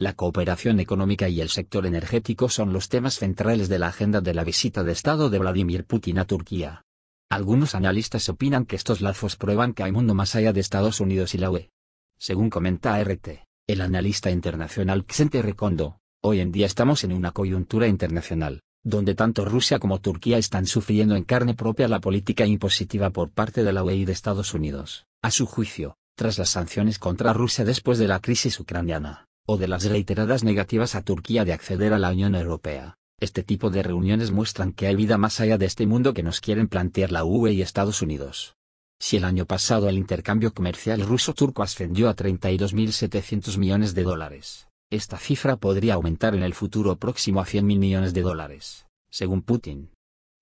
La cooperación económica y el sector energético son los temas centrales de la agenda de la visita de Estado de Vladimir Putin a Turquía. Algunos analistas opinan que estos lazos prueban que hay mundo más allá de Estados Unidos y la UE. Según comenta RT, el analista internacional Xente Recondo, hoy en día estamos en una coyuntura internacional, donde tanto Rusia como Turquía están sufriendo en carne propia la política impositiva por parte de la UE y de Estados Unidos, a su juicio, tras las sanciones contra Rusia después de la crisis ucraniana o de las reiteradas negativas a Turquía de acceder a la Unión Europea. Este tipo de reuniones muestran que hay vida más allá de este mundo que nos quieren plantear la UE y Estados Unidos. Si el año pasado el intercambio comercial ruso-turco ascendió a 32.700 millones de dólares, esta cifra podría aumentar en el futuro próximo a 100.000 millones de dólares, según Putin.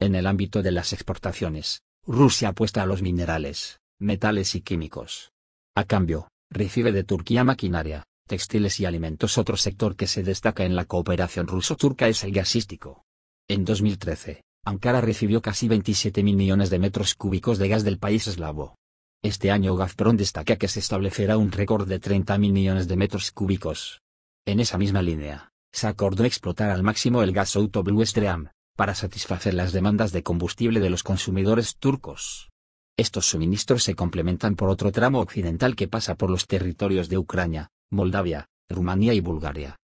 En el ámbito de las exportaciones, Rusia apuesta a los minerales, metales y químicos. A cambio, recibe de Turquía maquinaria, textiles y alimentos. Otro sector que se destaca en la cooperación ruso-turca es el gasístico. En 2013, Ankara recibió casi 27 millones de metros cúbicos de gas del país eslavo. Este año Gazprom destaca que se establecerá un récord de 30 millones de metros cúbicos. En esa misma línea, se acordó explotar al máximo el gas Blue Stream, para satisfacer las demandas de combustible de los consumidores turcos. Estos suministros se complementan por otro tramo occidental que pasa por los territorios de Ucrania, Moldavia, Rumanía y Bulgaria.